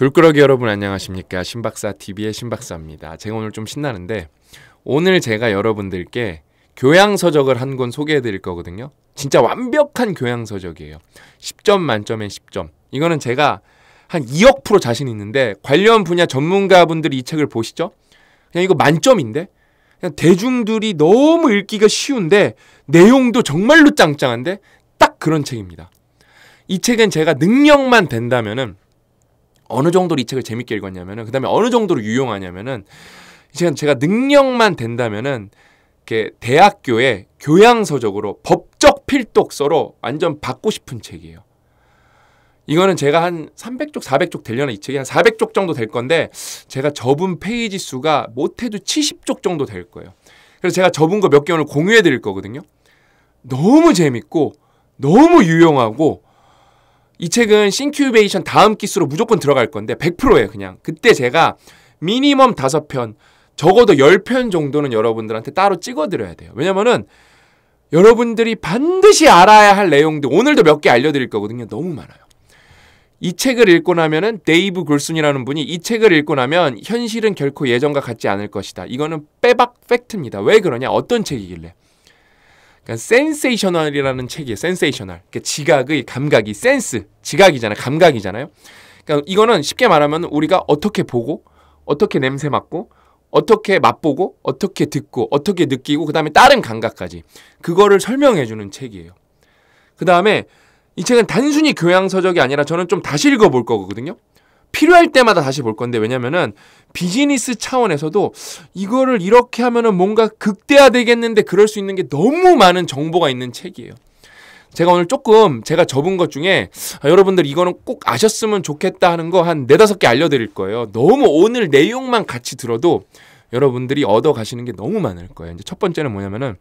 졸끄러기 여러분 안녕하십니까 신박사 TV의 신박사입니다. 제가 오늘 좀 신나는데 오늘 제가 여러분들께 교양 서적을 한 권 소개해 드릴 거거든요. 진짜 완벽한 교양 서적이에요. 10점 만점에 10점. 이거는 제가 한 2억 프로 자신 있는데 관련 분야 전문가분들이 이 책을 보시죠. 그냥 이거 만점인데 그냥 대중들이 너무 읽기가 쉬운데 내용도 정말로 짱짱한데 딱 그런 책입니다. 이 책은 제가 능력만 된다면은 어느 정도로 이 책을 재밌게 읽었냐면은 그다음에 어느 정도로 유용하냐면은 제가 제가 능력만 된다면은 이렇게 대학교에 교양서적으로 법적 필독서로 완전 받고 싶은 책이에요. 이거는 제가 한 300쪽, 400쪽 되려나 이 책이 한 400쪽 정도 될 건데 제가 접은 페이지 수가 못해도 70쪽 정도 될 거예요. 그래서 제가 접은 거 몇개월늘 공유해 드릴 거거든요. 너무 재밌고 너무 유용하고 이 책은 싱큐베이션 다음 기수로 무조건 들어갈 건데 100%예요 그냥 그때 제가 미니멈 5편 적어도 10편 정도는 여러분들한테 따로 찍어드려야 돼요 왜냐면은 여러분들이 반드시 알아야 할 내용들 오늘도 몇 개 알려드릴 거거든요 너무 많아요 이 책을 읽고 나면은 데이브 골순이라는 분이 이 책을 읽고 나면 현실은 결코 예전과 같지 않을 것이다 이거는 빼박 팩트입니다 왜 그러냐 어떤 책이길래 센세이셔널이라는 그러니까 책이에요. 센세이셔널. 그러니까 지각의 감각이 센스, 지각이잖아요. 감각이잖아요. 그러니까 이거는 쉽게 말하면 우리가 어떻게 보고 어떻게 냄새 맡고 어떻게 맛보고 어떻게 듣고 어떻게 느끼고 그다음에 다른 감각까지 그거를 설명해 주는 책이에요. 그다음에 이 책은 단순히 교양 서적이 아니라 저는 좀 다시 읽어 볼 거거든요. 필요할 때마다 다시 볼 건데 왜냐면은 비즈니스 차원에서도 이거를 이렇게 하면은 뭔가 극대화 되겠는데 그럴 수 있는 게 너무 많은 정보가 있는 책이에요. 제가 오늘 조금 제가 접은 것 중에 아, 여러분들 이거는 꼭 아셨으면 좋겠다 하는 거 한 네다섯 개 알려드릴 거예요. 너무 오늘 내용만 같이 들어도 여러분들이 얻어 가시는 게 너무 많을 거예요. 이제 첫 번째는 뭐냐면은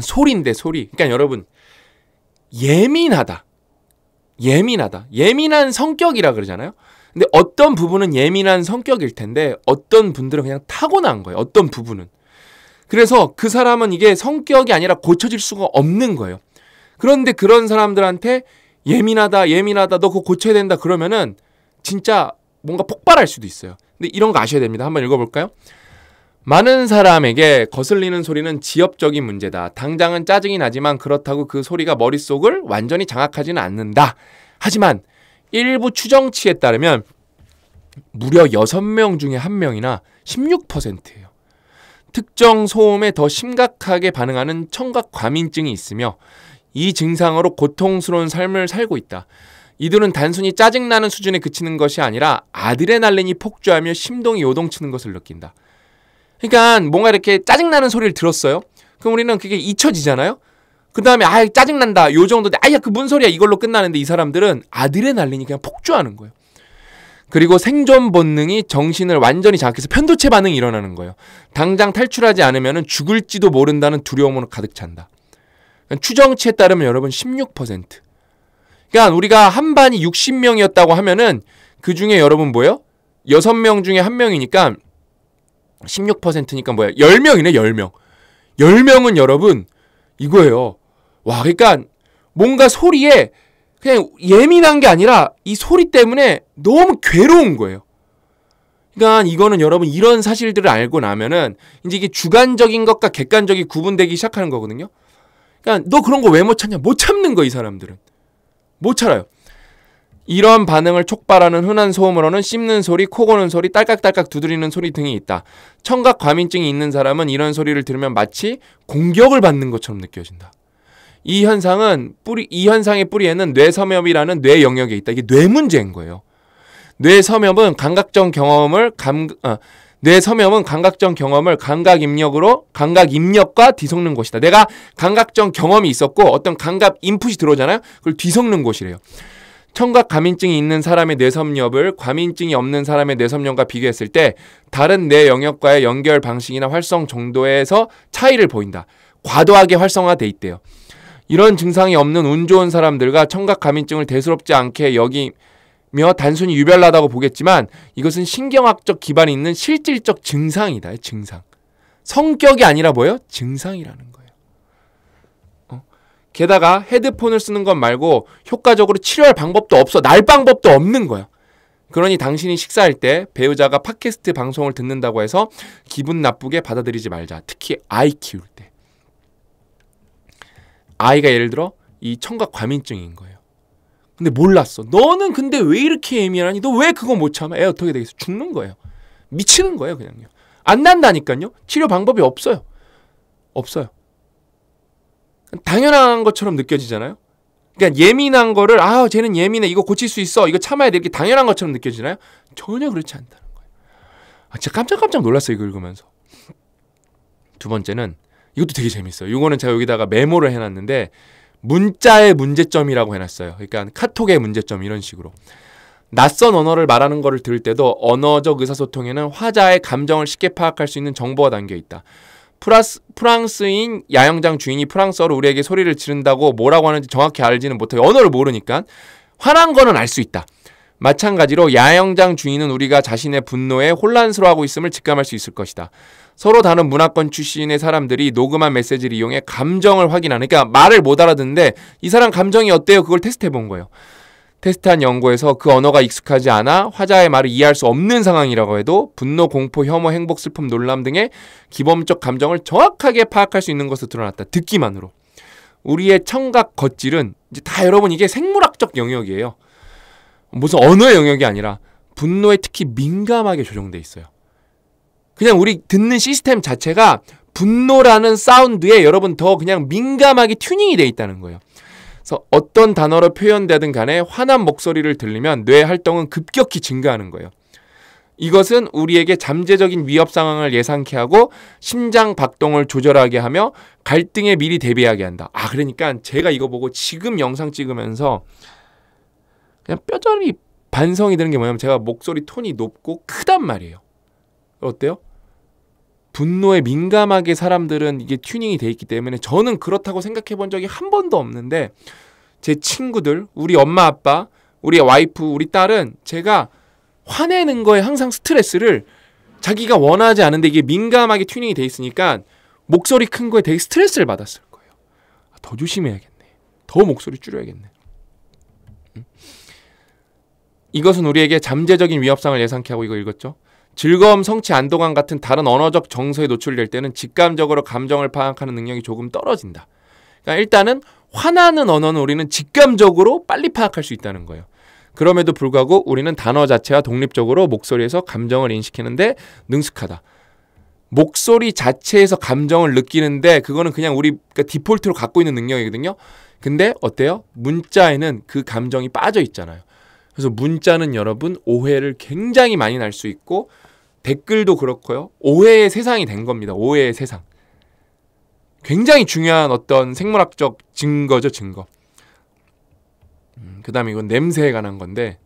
소리인데 소리. 그러니까 여러분 예민하다. 예민하다. 예민한 성격이라 그러잖아요. 근데 어떤 부분은 예민한 성격일 텐데 어떤 분들은 그냥 타고난 거예요. 어떤 부분은. 그래서 그 사람은 이게 성격이 아니라 고쳐질 수가 없는 거예요. 그런데 그런 사람들한테 예민하다, 예민하다, 너 그거 고쳐야 된다 그러면은 진짜 뭔가 폭발할 수도 있어요. 근데 이런 거 아셔야 됩니다. 한번 읽어볼까요? 많은 사람에게 거슬리는 소리는 지엽적인 문제다. 당장은 짜증이 나지만 그렇다고 그 소리가 머릿속을 완전히 장악하지는 않는다. 하지만 일부 추정치에 따르면 무려 6명 중에 1명이나 16%예요. 특정 소음에 더 심각하게 반응하는 청각 과민증이 있으며 이 증상으로 고통스러운 삶을 살고 있다. 이들은 단순히 짜증나는 수준에 그치는 것이 아니라 아드레날린이 폭주하며 심동이 요동치는 것을 느낀다. 그러니까 뭔가 이렇게 짜증나는 소리를 들었어요. 그럼 우리는 그게 잊혀지잖아요. 그 다음에 아 짜증난다 요 정도 아야 그 뭔 소리야 이걸로 끝나는데 이 사람들은 아드레날린이 그냥 폭주하는 거예요. 그리고 생존 본능이 정신을 완전히 장악해서 편도체 반응이 일어나는 거예요. 당장 탈출하지 않으면 죽을지도 모른다는 두려움으로 가득 찬다. 그러니까 추정치에 따르면 여러분 16%. 그러니까 우리가 한 반이 60명이었다고 하면은 그 중에 여러분 뭐예요? 6명 중에 한 명이니까 16%니까 뭐야 10명이네 10명 10명은 여러분 이거예요 와 그러니까 뭔가 소리에 그냥 예민한 게 아니라 이 소리 때문에 너무 괴로운 거예요 그러니까 이거는 여러분 이런 사실들을 알고 나면은 이제 이게 주관적인 것과 객관적이 구분되기 시작하는 거거든요 그러니까 너 그런 거 왜 못 참냐 못 참는 거 이 사람들은 못 참아요 이런 반응을 촉발하는 흔한 소음으로는 씹는 소리, 코 고는 소리, 딸깍딸깍 두드리는 소리 등이 있다. 청각 과민증이 있는 사람은 이런 소리를 들으면 마치 공격을 받는 것처럼 느껴진다. 이 현상은 뿌리 이 현상의 뿌리에는 뇌섬염이라는 뇌 영역에 있다. 이게 뇌 문제인 거예요. 뇌섬염은 감각적 경험을 감 어, 뇌섬염은 감각적 경험을 감각 입력으로 감각 입력과 뒤섞는 것이다. 내가 감각적 경험이 있었고 어떤 감각 인풋이 들어오잖아요. 그걸 뒤섞는 곳이래요 청각 과민증이 있는 사람의 뇌섬엽을 과민증이 없는 사람의 뇌섬엽과 비교했을 때 다른 뇌 영역과의 연결 방식이나 활성 정도에서 차이를 보인다. 과도하게 활성화돼 있대요. 이런 증상이 없는 운 좋은 사람들과 청각 과민증을 대수롭지 않게 여기며 단순히 유별나다고 보겠지만 이것은 신경학적 기반이 있는 실질적 증상이다. 증상. 성격이 아니라 뭐예요? 증상이라는 거예요. 게다가 헤드폰을 쓰는 것 말고 효과적으로 치료할 방법도 없어. 날 방법도 없는 거야. 그러니 당신이 식사할 때 배우자가 팟캐스트 방송을 듣는다고 해서 기분 나쁘게 받아들이지 말자. 특히 아이 키울 때. 아이가 예를 들어 이 청각 과민증인 거예요. 근데 몰랐어. 너는 근데 왜 이렇게 예민하니? 너 왜 그거 못 참아? 애 어떻게 되겠어? 죽는 거예요. 미치는 거예요, 그냥요. 안 난다니까요. 치료 방법이 없어요. 없어요. 당연한 것처럼 느껴지잖아요. 그러니까 예민한 거를 아 쟤는 예민해 이거 고칠 수 있어 이거 참아야 돼 이렇게 당연한 것처럼 느껴지나요? 전혀 그렇지 않다는 거예요. 아, 진짜 깜짝깜짝 놀랐어요 이거 읽으면서. 두 번째는 이것도 되게 재밌어요. 이거는 제가 여기다가 메모를 해놨는데 문자의 문제점이라고 해놨어요. 그러니까 카톡의 문제점 이런 식으로. 낯선 언어를 말하는 것을 들을 때도 언어적 의사소통에는 화자의 감정을 쉽게 파악할 수 있는 정보가 담겨 있다. 프라스, 프랑스인 야영장 주인이 프랑스어로 우리에게 소리를 지른다고 뭐라고 하는지 정확히 알지는 못해 언어를 모르니까. 화난 거는 알 수 있다. 마찬가지로 야영장 주인은 우리가 자신의 분노에 혼란스러워하고 있음을 직감할 수 있을 것이다. 서로 다른 문화권 출신의 사람들이 녹음한 메시지를 이용해 감정을 확인하는 그러니까 말을 못 알아듣는데 이 사람 감정이 어때요? 그걸 테스트해 본 거예요. 테스트한 연구에서 그 언어가 익숙하지 않아 화자의 말을 이해할 수 없는 상황이라고 해도 분노, 공포, 혐오, 행복, 슬픔, 놀람 등의 기본적 감정을 정확하게 파악할 수 있는 것으로 드러났다. 듣기만으로. 우리의 청각 겉질은 이제 다 여러분 이게 생물학적 영역이에요. 무슨 언어의 영역이 아니라 분노에 특히 민감하게 조정돼 있어요. 그냥 우리 듣는 시스템 자체가 분노라는 사운드에 여러분 더 그냥 민감하게 튜닝이 돼 있다는 거예요. 그래서 어떤 단어로 표현되든 간에 환한 목소리를 들리면 뇌 활동은 급격히 증가하는 거예요. 이것은 우리에게 잠재적인 위협 상황을 예상케 하고 심장 박동을 조절하게 하며 갈등에 미리 대비하게 한다. 아, 그러니까 제가 이거 보고 지금 영상 찍으면서 그냥 뼈저리 반성이 되는게 뭐냐면 제가 목소리 톤이 높고 크단 말이에요. 어때요? 분노에 민감하게 사람들은 이게 튜닝이 돼 있기 때문에 저는 그렇다고 생각해 본 적이 한 번도 없는데 제 친구들, 우리 엄마 아빠, 우리 와이프, 우리 딸은 제가 화내는 거에 항상 스트레스를 자기가 원하지 않은데 이게 민감하게 튜닝이 돼 있으니까 목소리 큰 거에 되게 스트레스를 받았을 거예요. 아, 더 조심해야겠네. 더 목소리 줄여야겠네. 이것은 우리에게 잠재적인 위협상을 예상케 하고 이거 읽었죠? 즐거움, 성취, 안동감 같은 다른 언어적 정서에 노출될 때는 직감적으로 감정을 파악하는 능력이 조금 떨어진다. 그러니까 일단은 화나는 언어는 우리는 직감적으로 빨리 파악할 수 있다는 거예요. 그럼에도 불구하고 우리는 단어 자체와 독립적으로 목소리에서 감정을 인식하는데 능숙하다. 목소리 자체에서 감정을 느끼는데 그거는 그냥 우리 가 그러니까 디폴트로 갖고 있는 능력이거든요. 근데 어때요? 문자에는 그 감정이 빠져 있잖아요. 그래서 문자는 여러분 오해를 굉장히 많이 날 수 있고 댓글도 그렇고요. 오해의 세상이 된 겁니다. 오해의 세상. 굉장히 중요한 어떤 생물학적 증거죠, 증거. 음, 그 다음에 이건 냄새에 관한 건데,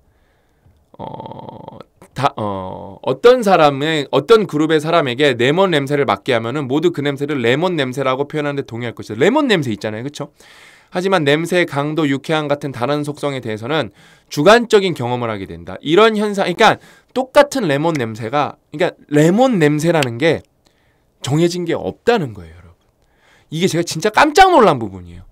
어, 다, 어, 어떤 사람의, 어떤 그룹의 사람에게 레몬 냄새를 맡게 하면은 모두 그 냄새를 레몬 냄새라고 표현하는데 동의할 것이죠 레몬 냄새 있잖아요. 그쵸? 하지만 냄새, 강도, 유쾌함 같은 다른 속성에 대해서는 주관적인 경험을 하게 된다. 이런 현상, 그러니까 똑같은 레몬 냄새가, 그러니까 레몬 냄새라는 게 정해진 게 없다는 거예요, 여러분. 이게 제가 진짜 깜짝 놀란 부분이에요.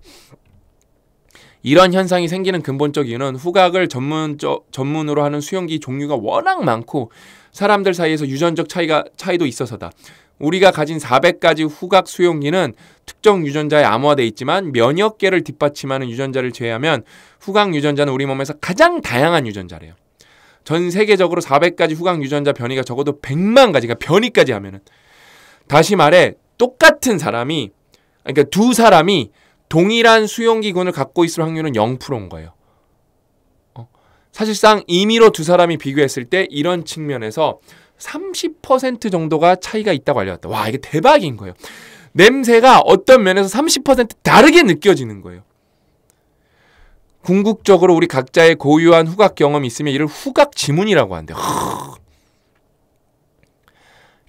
이런 현상이 생기는 근본적 이유는 후각을 전문적, 전문으로 하는 수영기 종류가 워낙 많고 사람들 사이에서 유전적 차이가 차이도 있어서다. 우리가 가진 400가지 후각 수용기는 특정 유전자에 암호화되어 있지만 면역 계를 뒷받침하는 유전자를 제외하면 후각 유전자는 우리 몸에서 가장 다양한 유전자래요. 전 세계적으로 400가지 후각 유전자 변이가 적어도 100만 가지가 변이까지 하면은 다시 말해 똑같은 사람이 그러니까 두 사람이 동일한 수용기군을 갖고 있을 확률은 0%인 거예요. 어? 사실상 임의로 두 사람이 비교했을 때 이런 측면에서 30% 정도가 차이가 있다고 알려왔다. 와, 이게 대박인 거예요. 냄새가 어떤 면에서 30% 다르게 느껴지는 거예요. 궁극적으로 우리 각자의 고유한 후각 경험이 있으면 이를 후각 지문이라고 한대요.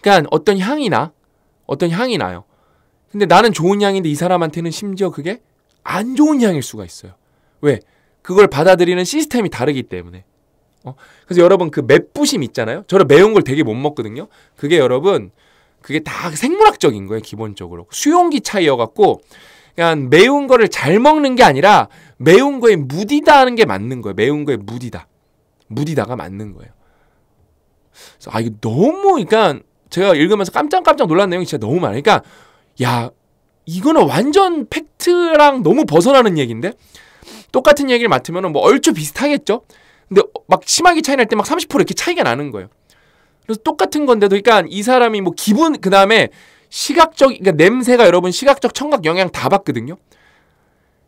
그러니까 어떤 향이 나, 어떤 향이 나요. 근데 나는 좋은 향인데 이 사람한테는 심지어 그게 안 좋은 향일 수가 있어요. 왜? 그걸 받아들이는 시스템이 다르기 때문에. 어? 그래서 여러분 그 맵부심 있잖아요. 저는 매운 걸 되게 못 먹거든요. 그게 여러분 그게 다 생물학적인 거예요, 기본적으로. 수용기 차이여 갖고 그냥 매운 거를 잘 먹는 게 아니라 매운 거에 무디다 하는 게 맞는 거예요. 매운 거에 무디다. 무디다가 맞는 거예요. 그래서 아 이거 너무 그러니까 제가 읽으면서 깜짝깜짝 놀란 내용이 진짜 너무 많아요. 그러니까 야 이거는 완전 팩트랑 너무 벗어나는 얘기인데 똑같은 얘기를 맡으면 뭐 얼추 비슷하겠죠. 근데 막 심하게 차이 날 때 막 30% 이렇게 차이가 나는 거예요. 그래서 똑같은 건데도 그러니까 이 사람이 뭐 기분 그다음에 시각적 그러니까 냄새가 여러분 시각적 청각 영향 다 받거든요.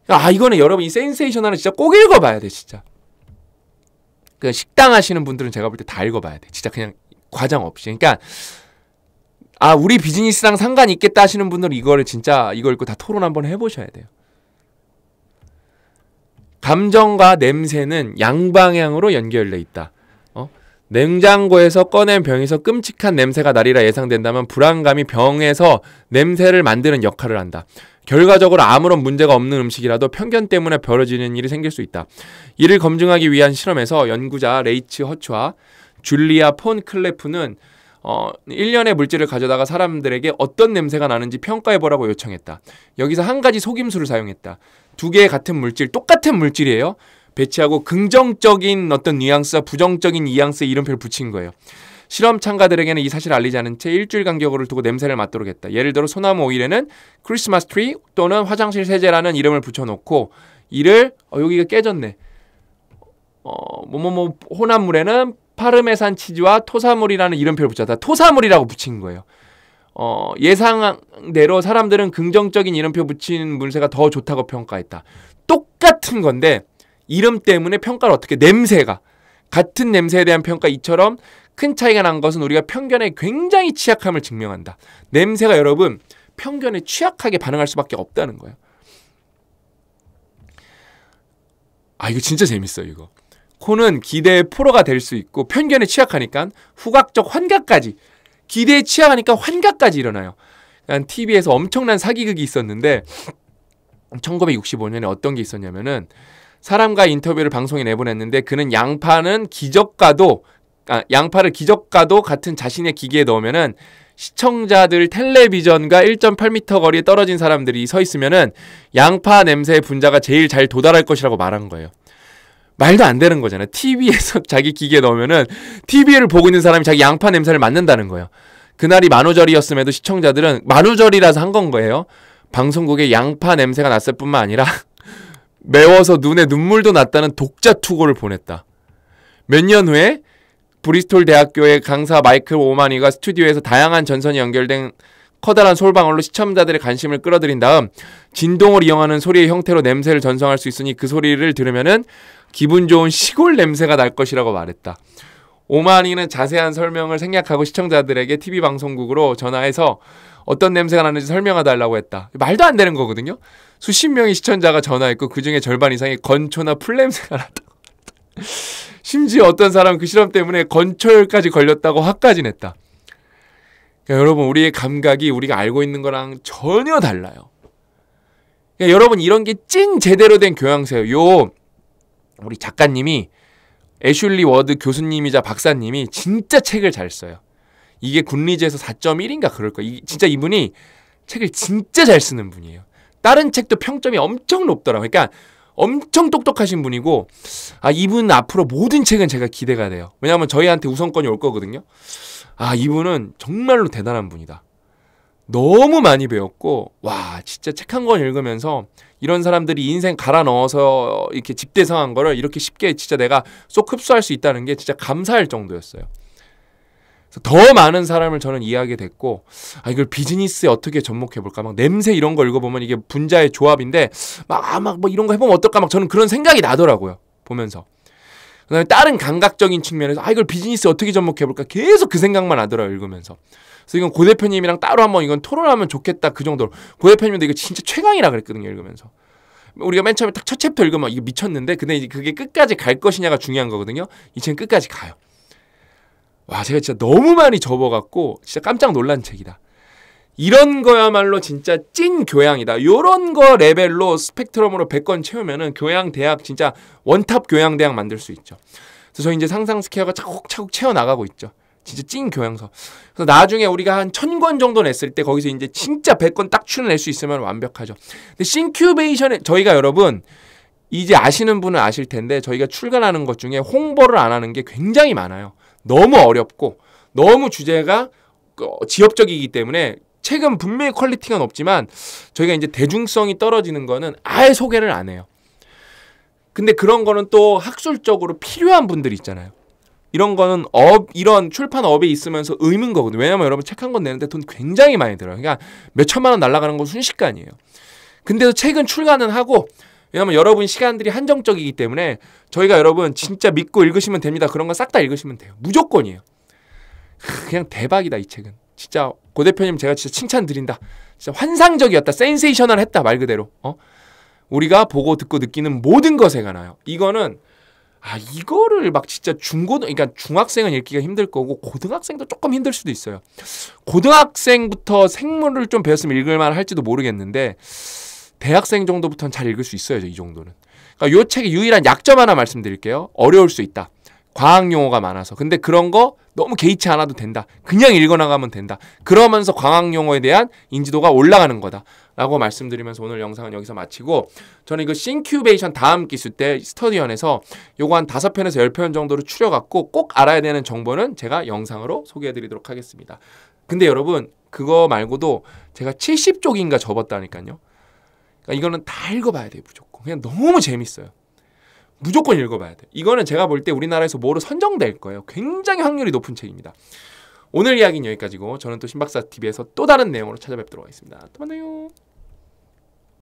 아 이거는 여러분 이센세이셔화는 진짜 꼭 읽어봐야 돼 진짜. 그 식당 하시는 분들은 제가 볼 때 다 읽어봐야 돼. 진짜 그냥 과장 없이. 그러니까 아 우리 비즈니스랑 상관 있겠다 하시는 분들은 이거를 진짜 이거 읽고 다 토론 한번 해보셔야 돼요. 감정과 냄새는 양방향으로 연결돼 있다. 어? 냉장고에서 꺼낸 병에서 끔찍한 냄새가 날이라 예상된다면 불안감이 병에서 냄새를 만드는 역할을 한다. 결과적으로 아무런 문제가 없는 음식이라도 편견 때문에 벌어지는 일이 생길 수 있다. 이를 검증하기 위한 실험에서 연구자 레이츠 허츠와 줄리아 폰 클레프는 어, 1년의 물질을 가져다가 사람들에게 어떤 냄새가 나는지 평가해보라고 요청했다. 여기서 한 가지 속임수를 사용했다. 두 개의 같은 물질, 똑같은 물질이에요. 배치하고 긍정적인 어떤 뉘앙스와 부정적인 뉘앙스 이름표를 붙인 거예요. 실험 참가들에게는 이 사실을 알리지 않은 채 일주일 간격으로 두고 냄새를 맡도록 했다. 예를 들어 소나무 오일에는 크리스마스 트리 또는 화장실 세제라는 이름을 붙여놓고 이를 어, 여기가 깨졌네. 어, 뭐뭐뭐 뭐, 뭐, 혼합물에는 파르메산 치즈와 토사물이라는 이름표를 붙였다. 토사물이라고 붙인 거예요. 어, 예상대로 사람들은 긍정적인 이름표 붙인 문세가 더 좋다고 평가했다. 똑같은 건데 이름 때문에 평가를 어떻게 냄새가 같은 냄새에 대한 평가 이처럼 큰 차이가 난 것은 우리가 편견에 굉장히 취약함을 증명한다. 냄새가 여러분 편견에 취약하게 반응할 수밖에 없다는 거예요. 아 이거 진짜 재밌어요 이거. 코는 기대의 포로가 될 수 있고 편견에 취약하니까 후각적 환각까지 기대에 취하니까 환각까지 일어나요. 그러 TV에서 엄청난 사기극이 있었는데 1965년에 어떤 게 있었냐면은 사람과 인터뷰를 방송에 내보냈는데 그는 양파는 기적과도 아, 양파를 기적과도 같은 자신의 기계에 넣으면은 시청자들 텔레비전과 1.8m 거리에 떨어진 사람들이 서 있으면은 양파 냄새의 분자가 제일 잘 도달할 것이라고 말한 거예요. 말도 안 되는 거잖아요. TV에서 자기 기계에 넣으면은 TV를 보고 있는 사람이 자기 양파 냄새를 맡는다는 거예요. 그날이 만우절이었음에도 시청자들은 만우절이라서 한 건 거예요. 방송국에 양파 냄새가 났을 뿐만 아니라 매워서 눈에 눈물도 났다는 독자 투고를 보냈다. 몇 년 후에 브리스톨 대학교의 강사 마이클 오마니가 스튜디오에서 다양한 전선이 연결된 커다란 솔방울로 시청자들의 관심을 끌어들인 다음 진동을 이용하는 소리의 형태로 냄새를 전송할 수 있으니 그 소리를 들으면은 기분 좋은 시골 냄새가 날 것이라고 말했다. 오마니는 자세한 설명을 생략하고 시청자들에게 TV 방송국으로 전화해서 어떤 냄새가 나는지 설명해 달라고 했다. 말도 안 되는 거거든요. 수십 명의 시청자가 전화했고 그 중에 절반 이상이 건초나 풀 냄새가 났다. 심지어 어떤 사람 그 실험 때문에 건초열까지 걸렸다고 화까지 냈다. 그러니까 여러분 우리의 감각이 우리가 알고 있는 거랑 전혀 달라요. 그러니까 여러분 이런 게 찐 제대로 된 교양세요. 요 우리 작가님이 애슐리 워드 교수님이자 박사님이 진짜 책을 잘 써요. 이게 군리지에서 4.1인가 그럴 거예요. 진짜 이분이 책을 진짜 잘 쓰는 분이에요. 다른 책도 평점이 엄청 높더라고요. 그러니까 엄청 똑똑하신 분이고 아 이분 앞으로 모든 책은 제가 기대가 돼요. 왜냐하면 저희한테 우선권이 올 거거든요. 아, 이분은 정말로 대단한 분이다. 너무 많이 배웠고, 와, 진짜 책 한 권 읽으면서 이런 사람들이 인생 갈아 넣어서 이렇게 집대성한 거를 이렇게 쉽게 진짜 내가 쏙 흡수할 수 있다는 게 진짜 감사할 정도였어요. 더 많은 사람을 저는 이해하게 됐고 아 이걸 비즈니스에 어떻게 접목해 볼까 막 냄새 이런 거 읽어보면 이게 분자의 조합인데 막 아 막 뭐 이런 거 해보면 어떨까 막 저는 그런 생각이 나더라고요 보면서 그다음에 다른 감각적인 측면에서 아 이걸 비즈니스 어떻게 접목해볼까 계속 그 생각만 하더라고 읽으면서 그래서 이건 고 대표님이랑 따로 한번 이건 토론하면 좋겠다 그 정도로 고 대표님도 이거 진짜 최강이라 그랬거든요 읽으면서 우리가 맨 처음에 딱 첫 챕터 읽으면 이게 미쳤는데 근데 이제 그게 끝까지 갈 것이냐가 중요한 거거든요 이 책은 끝까지 가요 와 제가 진짜 너무 많이 접어갖고 진짜 깜짝 놀란 책이다 이런 거야말로 진짜 찐 교양이다. 요런 거 레벨로 스펙트럼으로 100건 채우면은 교양 대학 진짜 원탑 교양 대학 만들 수 있죠. 그래서 저희 이제 상상 스퀘어가 차곡차곡 채워 나가고 있죠. 진짜 찐 교양서. 그래서 나중에 우리가 한1 0 0 0권 정도 냈을 때 거기서 이제 진짜 100건 딱 추려낼 수 있으면 완벽하죠. 근데 싱큐베이션에 저희가 여러분 이제 아시는 분은 아실 텐데 저희가 출간하는 것 중에 홍보를 안 하는 게 굉장히 많아요. 너무 어렵고 너무 주제가 어, 지역적이기 때문에 책은 분명히 퀄리티가 높지만 저희가 이제 대중성이 떨어지는 거는 아예 소개를 안 해요. 근데 그런 거는 또 학술적으로 필요한 분들이 있잖아요. 이런 거는 업 이런 출판 업에 있으면서 의문 거거든요. 왜냐면 여러분 책 한 권 내는데 돈 굉장히 많이 들어요. 그러니까 몇 천만 원날라가는건 순식간이에요. 근데도 책은 출간은 하고 왜냐면 여러분 시간들이 한정적이기 때문에 저희가 여러분 진짜 믿고 읽으시면 됩니다. 그런 거 싹 다 읽으시면 돼요. 무조건이에요. 그냥 대박이다 이 책은. 진짜 고 대표님 제가 진짜 칭찬드린다. 진짜 환상적이었다. 센세이셔널 했다. 말 그대로. 어? 우리가 보고 듣고 느끼는 모든 것에 관하여. 이거는 아, 이거를 막 진짜 중고 등 그러니까 중학생은 읽기가 힘들 거고 고등학생도 조금 힘들 수도 있어요. 고등학생부터 생물을 좀 배웠으면 읽을 만 할지도 모르겠는데 대학생 정도부터는 잘 읽을 수 있어요. 이 정도는. 그러니까 요 책의 유일한 약점 하나 말씀드릴게요. 어려울 수 있다. 과학 용어가 많아서. 근데 그런 거 너무 개의치 않아도 된다. 그냥 읽어나가면 된다. 그러면서 광학 용어에 대한 인지도가 올라가는 거다. 라고 말씀드리면서 오늘 영상은 여기서 마치고 저는 이거 싱큐베이션 다음 기술때스터디언에서 요거 한 다섯 편에서 열편 정도로 추려갖고 꼭 알아야 되는 정보는 제가 영상으로 소개해드리도록 하겠습니다. 근데 여러분 그거 말고도 제가 70쪽인가 접었다니까요. 그러니까 이거는 다 읽어봐야 돼요 무조건. 그냥 너무 재밌어요. 무조건 읽어봐야 돼 이거는 제가 볼 때 우리나라에서 뭐로 선정될 거예요. 굉장히 확률이 높은 책입니다. 오늘 이야기는 여기까지고 저는 또 신박사 TV에서 또 다른 내용으로 찾아뵙도록 하겠습니다. 또 만나요.